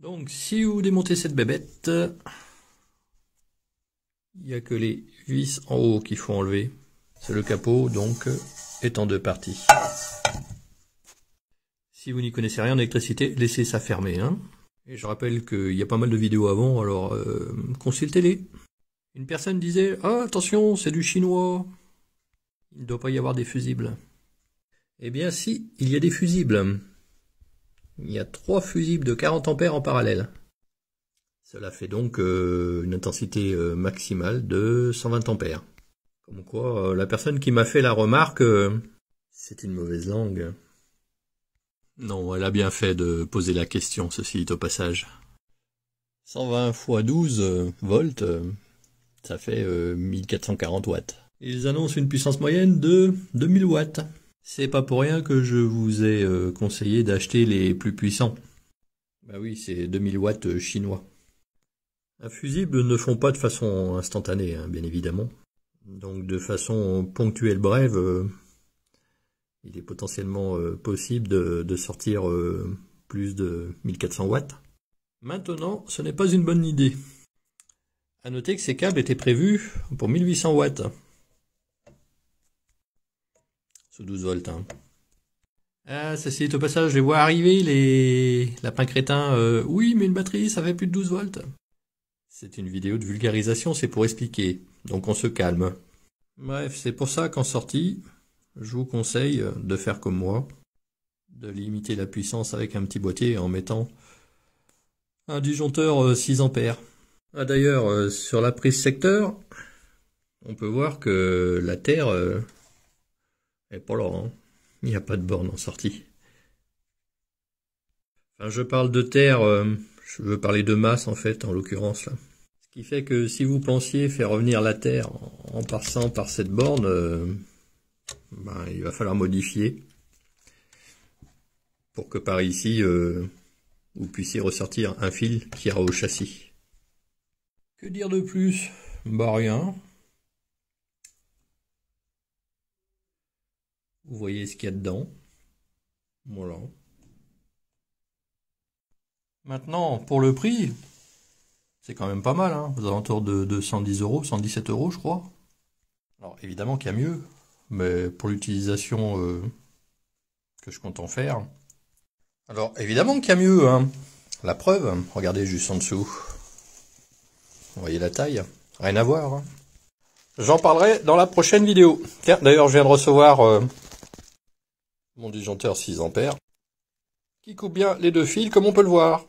Donc si vous démontez cette bébête, il n'y a que les vis en haut qu'il faut enlever. C'est le capot donc est en deux parties. Si vous n'y connaissez rien en électricité, laissez ça fermer. Hein. Et je rappelle qu'il y a pas mal de vidéos avant, alors euh, consultez-les. Une personne disait Ah attention, c'est du chinois. Il ne doit pas y avoir des fusibles. Eh bien si, il y a des fusibles. Il y a trois fusibles de 40 ampères en parallèle. Cela fait donc euh, une intensité euh, maximale de 120 ampères. Comme quoi, euh, la personne qui m'a fait la remarque, c'est une mauvaise langue. Non, elle a bien fait de poser la question, ceci dit au passage. 120 x 12 volts, ça fait 1440 watts. Ils annoncent une puissance moyenne de 2000 watts. C'est pas pour rien que je vous ai euh, conseillé d'acheter les plus puissants. Bah oui, c'est 2000 watts euh, chinois. Un fusible ne font pas de façon instantanée, hein, bien évidemment. Donc de façon ponctuelle, brève, euh, il est potentiellement possible de, de sortir plus de 1400 watts. Maintenant, ce n'est pas une bonne idée. À noter que ces câbles étaient prévus pour 1800 watts. 12 volts. Ah, ça c'est au passage, je les vois arriver, les lapins crétins. Euh, oui, mais une batterie, ça fait plus de 12 volts. C'est une vidéo de vulgarisation, c'est pour expliquer. Donc on se calme. Bref, c'est pour ça qu'en sortie, je vous conseille de faire comme moi, de limiter la puissance avec un petit boîtier en mettant un disjoncteur 6 euh, ampères. Ah, D'ailleurs, euh, sur la prise secteur, on peut voir que la Terre et pour Laurent, il n'y a pas de borne en sortie. Enfin, je parle de terre, euh, je veux parler de masse en fait, en l'occurrence là. Ce qui fait que si vous pensiez faire revenir la terre en passant par cette borne, euh, ben, il va falloir modifier pour que par ici euh, vous puissiez ressortir un fil qui ira au châssis. Que dire de plus Bah rien, Vous voyez ce qu'il y a dedans. Voilà. Maintenant, pour le prix, c'est quand même pas mal, Vous hein. avez alentours de, de 110 euros, 117 euros, je crois. Alors, évidemment qu'il y a mieux, mais pour l'utilisation euh, que je compte en faire. Alors, évidemment qu'il y a mieux, hein. La preuve, regardez juste en dessous. Vous voyez la taille Rien à voir. Hein. J'en parlerai dans la prochaine vidéo. Tiens, d'ailleurs, je viens de recevoir... Euh, mon disjoncteur 6 ampères qui coupe bien les deux fils comme on peut le voir.